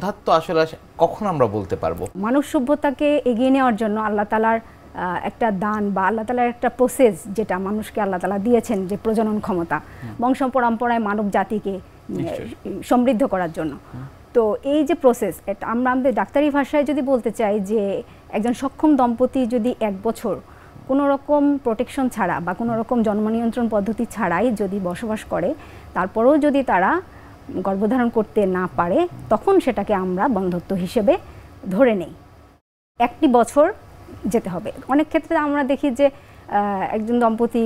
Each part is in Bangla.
অন্ধাত্ম আসলে কখন আমরা বলতে পারবো মানব সভ্যতাকে এগিয়ে নেওয়ার জন্য আল্লাহ তালার একটা দান বা আল্লাহ তালার একটা প্রসেস যেটা মানুষকে আল্লাহ তালা দিয়েছেন যে প্রজনন ক্ষমতা বংশ পরম্পরায় মানব জাতিকে সমৃদ্ধ করার জন্য তো এই যে প্রসেস এটা আমরা আমাদের ডাক্তারি ভাষায় যদি বলতে চাই যে একজন সক্ষম দম্পতি যদি এক বছর কোনো রকম প্রোটেকশন ছাড়া বা কোনো রকম জন্ম নিয়ন্ত্রণ পদ্ধতি ছাড়াই যদি বসবাস করে তারপরেও যদি তারা গর্ভধারণ করতে না পারে তখন সেটাকে আমরা বন্ধত্ব হিসেবে ধরে নেই একটি বছর যেতে হবে অনেক ক্ষেত্রে আমরা দেখি যে একজন দম্পতি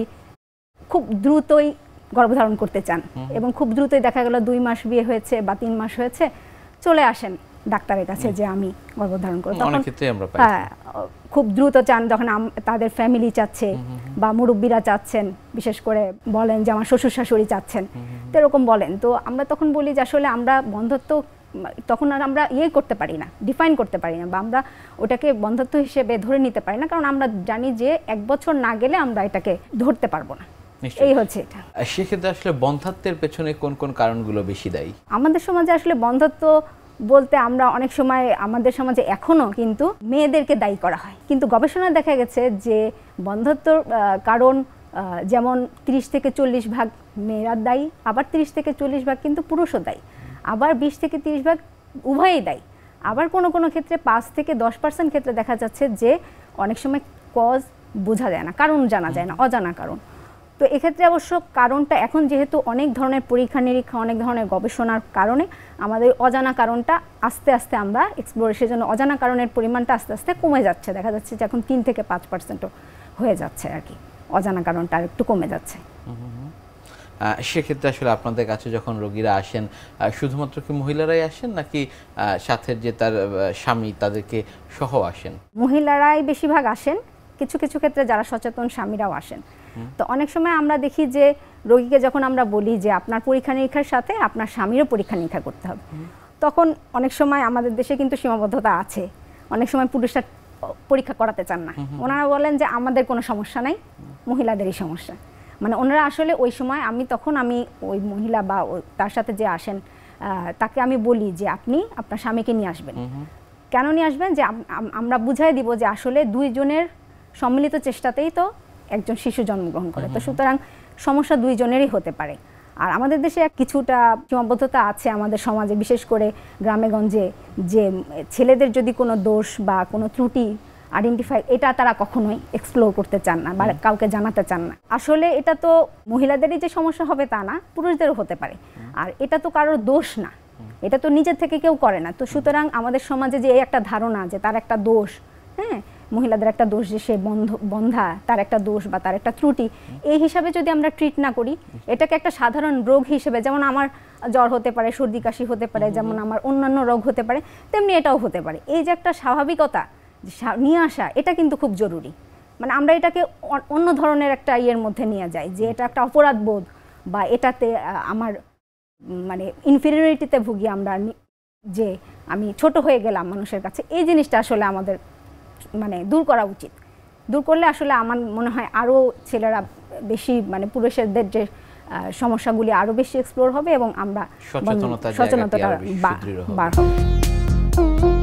খুব দ্রুতই গর্ভধারণ করতে চান এবং খুব দ্রুতই দেখা গেল দুই মাস বিয়ে হয়েছে বা তিন মাস হয়েছে চলে আসেন ডাক্তারের কাছে যে আমি গর্ভধারণ করি তখন হ্যাঁ, খুব দ্রুত চান যখন তাদের ফ্যামিলি চাচ্ছে বা মুরব্বীরা চাচ্ছেন বিশেষ করে বলেন যে আমার শ্বশুর শাশুড়ি চাচ্ছেন তো এরকম বলেন তো আমরা তখন বলি যে আসলে আমরা বন্ধত্ব তখন আর আমরা ইয়ে করতে পারি না ডিফাইন করতে পারি না বা আমরা ওটাকে বন্ধত্ব হিসেবে ধরে নিতে পারি না কারণ আমরা জানি যে এক বছর না গেলে আমরা এটাকে ধরতে পারবো না এই হচ্ছে এটা সেক্ষেত্রে আসলে বন্ধাত্বের পেছনে কোন কোন কারণগুলো বেশি দায়ী আমাদের সমাজে আসলে বন্ধত্ব বলতে আমরা অনেক সময় আমাদের সমাজে এখনও কিন্তু মেয়েদেরকে দায়ী করা হয় কিন্তু গবেষণায় দেখা গেছে যে বন্ধত্বর কারণ যেমন 30 থেকে চল্লিশ ভাগ মেয়েরা দায়ী আবার 30 থেকে চল্লিশ ভাগ কিন্তু পুরুষও দায়ী আবার 20 থেকে 30 ভাগ উভয়েই দায়ী আবার কোনো কোনো ক্ষেত্রে পাঁচ থেকে দশ পার্সেন্ট ক্ষেত্রে দেখা যাচ্ছে যে অনেক সময় কজ বোঝা যায় না কারণ জানা যায় না অজানা কারণ তো এক্ষেত্রে অবশ্য কারণটা এখন যেহেতু অনেক ধরনের পরীক্ষা নিরীক্ষা অনেক ধরনের গবেষণার কারণে আমাদের অজানা কারণটা আস্তে আস্তে আমরা এক্সপ্লোরের জন্য অজানা কারণের পরিমাণটা আস্তে আস্তে কমে যাচ্ছে দেখা যাচ্ছে যে এখন তিন থেকে পাঁচ পার্সেন্টও হয়ে যাচ্ছে আর কি অজানা কারণটা একটু কমে যাচ্ছে সেক্ষেত্রে আসলে আপনাদের কাছে যখন রোগীরা আসেন শুধুমাত্র কি মহিলারাই আসেন নাকি সাথে যে তার স্বামী তাদেরকে সহ আসেন মহিলারাই বেশিরভাগ আসেন কিছু কিছু ক্ষেত্রে যারা সচেতন স্বামীরাও আসেন তো অনেক সময় আমরা দেখি যে রোগীকে যখন আমরা বলি যে আপনার পরীক্ষা নিরীক্ষার সাথে আপনার স্বামীরও পরীক্ষা নিরীক্ষা করতে হবে তখন অনেক সময় আমাদের দেশে কিন্তু সীমাবদ্ধতা আছে অনেক সময় পুরুষরা পরীক্ষা করাতে চান না ওনারা বলেন যে আমাদের কোনো সমস্যা নাই মহিলাদেরই সমস্যা মানে ওনারা আসলে ওই সময় আমি তখন আমি ওই মহিলা বা তার সাথে যে আসেন তাকে আমি বলি যে আপনি আপনার স্বামীকে নিয়ে আসবেন কেন নিয়ে আসবেন যে আমরা বুঝাই দিব যে আসলে দুইজনের সম্মিলিত চেষ্টাতেই তো একজন শিশু জন্মগ্রহণ করে তো সুতরাং সমস্যা দুইজনেরই হতে পারে আর আমাদের দেশে কিছুটা সীমাবদ্ধতা আছে আমাদের সমাজে বিশেষ করে গ্রামেগঞ্জে যে ছেলেদের যদি কোনো দোষ বা কোনো ত্রুটি আইডেন্টিফাই এটা তারা কখনোই এক্সপ্লোর করতে চান না বা কাউকে জানাতে চান না আসলে এটা তো মহিলাদেরই যে সমস্যা হবে তা না পুরুষদেরও হতে পারে আর এটা তো কারোর দোষ না এটা তো নিজের থেকে কেউ করে না তো সুতরাং আমাদের সমাজে যে এই একটা ধারণা যে তার একটা দোষ হ্যাঁ মহিলাদের একটা দোষ যে সে বন্ধ বন্ধা তার একটা দোষ বা তার একটা ত্রুটি এই হিসাবে যদি আমরা ট্রিট না করি এটাকে একটা সাধারণ রোগ হিসেবে যেমন আমার জ্বর হতে পারে সর্দি কাশি হতে পারে যেমন আমার অন্যান্য রোগ হতে পারে তেমনি এটাও হতে পারে এই যে একটা স্বাভাবিকতা নিয়ে আসা এটা কিন্তু খুব জরুরি মানে আমরা এটাকে অন্য ধরনের একটা ইয়ের মধ্যে নিয়ে যাই যে এটা একটা অপরাধ বোধ বা এটাতে আমার মানে ইনফিরিয়রিটিতে ভুগি আমরা যে আমি ছোট হয়ে গেলাম মানুষের কাছে এই জিনিসটা আসলে আমাদের মানে দূর করা উচিত দূর করলে আসলে আমার মনে হয় আরও ছেলেরা বেশি মানে পুরুষেরদের যে সমস্যাগুলি আরও বেশি এক্সপ্লোর হবে এবং আমরা সচেতনতা সচেতনতা বাড়াবো